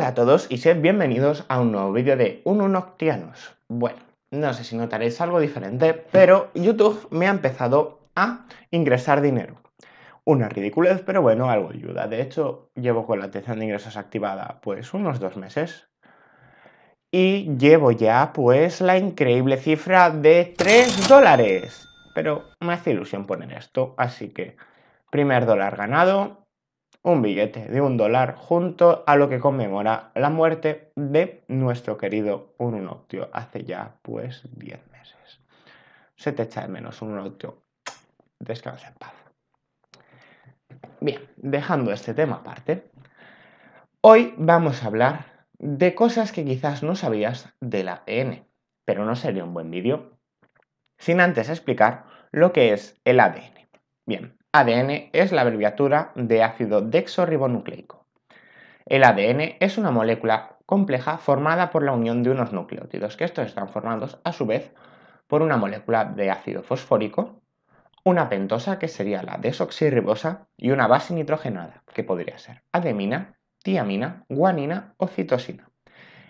Hola a todos y sed bienvenidos a un nuevo vídeo de Ununoctianos. Bueno, no sé si notaréis algo diferente, pero YouTube me ha empezado a ingresar dinero. Una ridiculez, pero bueno, algo ayuda. De hecho, llevo con la atención de ingresos activada pues unos dos meses. Y llevo ya pues la increíble cifra de 3 dólares. Pero me hace ilusión poner esto, así que primer dólar ganado, un billete de un dólar junto a lo que conmemora la muerte de nuestro querido Ununoctio hace ya pues 10 meses. Se te echa de menos Ununoctio. Descansa en paz. Bien, dejando este tema aparte, hoy vamos a hablar de cosas que quizás no sabías del ADN, e pero no sería un buen vídeo sin antes explicar lo que es el ADN. Bien, ADN es la abreviatura de ácido dexorribonucleico. El ADN es una molécula compleja formada por la unión de unos nucleótidos, que estos están formados a su vez por una molécula de ácido fosfórico, una pentosa, que sería la desoxirribosa, y una base nitrogenada, que podría ser ademina, tiamina, guanina o citosina.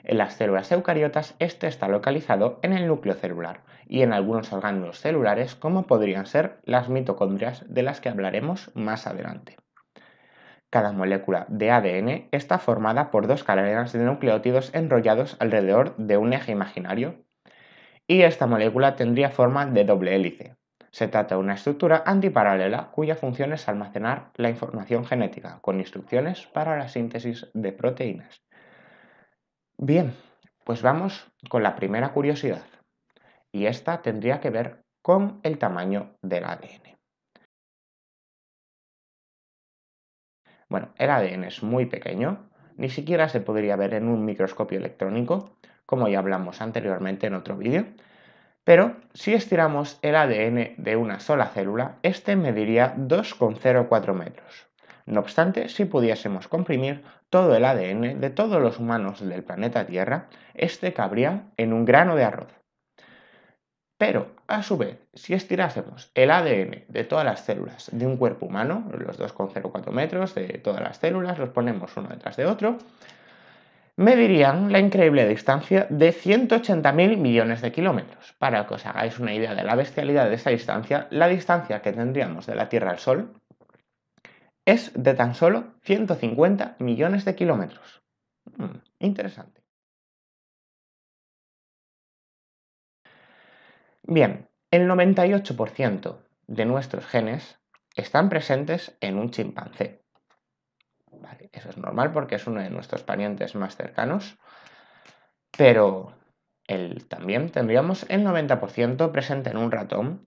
En las células eucariotas este está localizado en el núcleo celular, y en algunos orgánulos celulares como podrían ser las mitocondrias de las que hablaremos más adelante. Cada molécula de ADN está formada por dos cadenas de nucleótidos enrollados alrededor de un eje imaginario y esta molécula tendría forma de doble hélice. Se trata de una estructura antiparalela cuya función es almacenar la información genética con instrucciones para la síntesis de proteínas. Bien, pues vamos con la primera curiosidad y esta tendría que ver con el tamaño del ADN. Bueno, el ADN es muy pequeño, ni siquiera se podría ver en un microscopio electrónico, como ya hablamos anteriormente en otro vídeo, pero si estiramos el ADN de una sola célula, este mediría 2,04 metros. No obstante, si pudiésemos comprimir todo el ADN de todos los humanos del planeta Tierra, este cabría en un grano de arroz. Pero, a su vez, si estirásemos el ADN de todas las células de un cuerpo humano, los 2,04 metros de todas las células, los ponemos uno detrás de otro, medirían la increíble distancia de 180.000 millones de kilómetros. Para que os hagáis una idea de la bestialidad de esa distancia, la distancia que tendríamos de la Tierra al Sol es de tan solo 150 millones de kilómetros. Hmm, interesante. Bien, el 98% de nuestros genes están presentes en un chimpancé. eso es normal porque es uno de nuestros parientes más cercanos, pero también tendríamos el 90% presente en un ratón.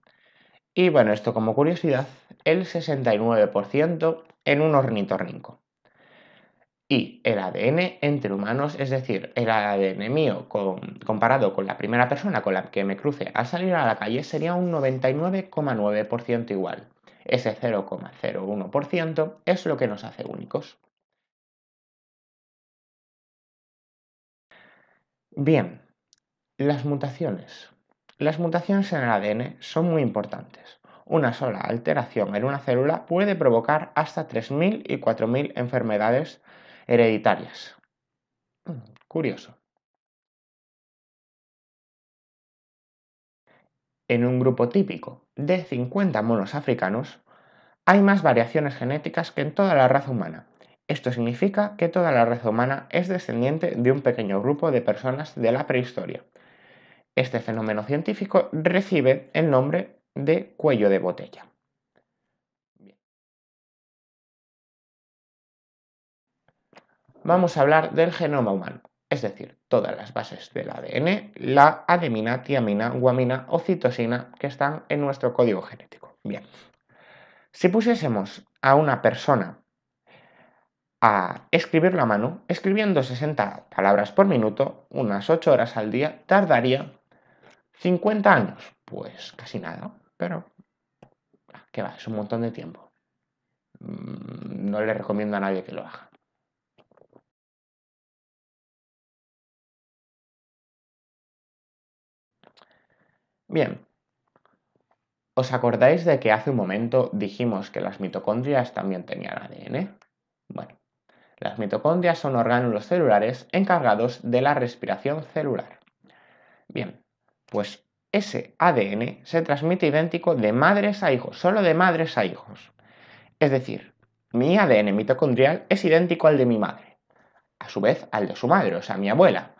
Y bueno, esto como curiosidad, el 69% en un ornitorrinco y el ADN entre humanos, es decir, el ADN mío comparado con la primera persona con la que me cruce al salir a la calle sería un 99,9% igual. Ese 0,01% es lo que nos hace únicos. Bien, las mutaciones. Las mutaciones en el ADN son muy importantes. Una sola alteración en una célula puede provocar hasta 3.000 y 4.000 enfermedades hereditarias. Curioso. En un grupo típico de 50 monos africanos, hay más variaciones genéticas que en toda la raza humana. Esto significa que toda la raza humana es descendiente de un pequeño grupo de personas de la prehistoria. Este fenómeno científico recibe el nombre de cuello de botella. vamos a hablar del genoma humano, es decir, todas las bases del ADN, la adenina, tiamina, guamina o citosina que están en nuestro código genético. Bien, si pusiésemos a una persona a escribir la mano, escribiendo 60 palabras por minuto, unas 8 horas al día, tardaría 50 años. Pues casi nada, pero que va, es un montón de tiempo. Mm, no le recomiendo a nadie que lo haga. Bien, ¿os acordáis de que hace un momento dijimos que las mitocondrias también tenían ADN? Bueno, las mitocondrias son orgánulos celulares encargados de la respiración celular. Bien, pues ese ADN se transmite idéntico de madres a hijos, solo de madres a hijos. Es decir, mi ADN mitocondrial es idéntico al de mi madre, a su vez al de su madre, o sea, mi abuela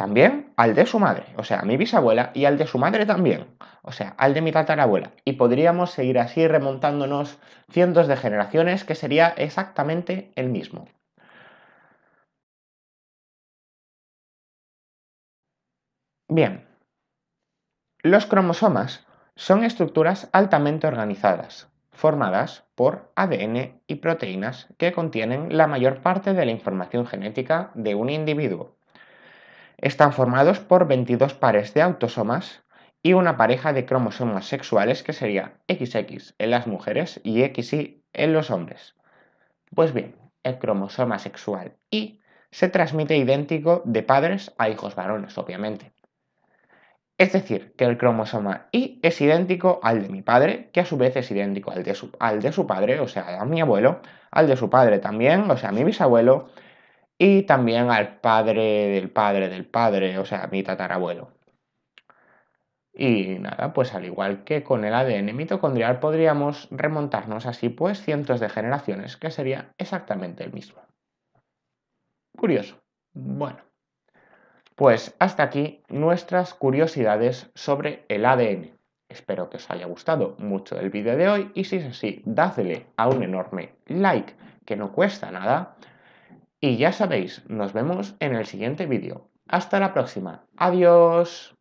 también al de su madre, o sea, a mi bisabuela y al de su madre también, o sea, al de mi tatarabuela. Y podríamos seguir así remontándonos cientos de generaciones que sería exactamente el mismo. Bien, los cromosomas son estructuras altamente organizadas, formadas por ADN y proteínas que contienen la mayor parte de la información genética de un individuo están formados por 22 pares de autosomas y una pareja de cromosomas sexuales que sería XX en las mujeres y XY en los hombres. Pues bien, el cromosoma sexual Y se transmite idéntico de padres a hijos varones, obviamente. Es decir, que el cromosoma Y es idéntico al de mi padre, que a su vez es idéntico al de su, al de su padre, o sea, a mi abuelo, al de su padre también, o sea, a mi bisabuelo, y también al padre del padre del padre, o sea, a mi tatarabuelo. Y nada, pues al igual que con el ADN mitocondrial podríamos remontarnos así pues cientos de generaciones, que sería exactamente el mismo. Curioso. Bueno, pues hasta aquí nuestras curiosidades sobre el ADN. Espero que os haya gustado mucho el vídeo de hoy y si es así, dadle a un enorme like que no cuesta nada y ya sabéis, nos vemos en el siguiente vídeo. Hasta la próxima. Adiós.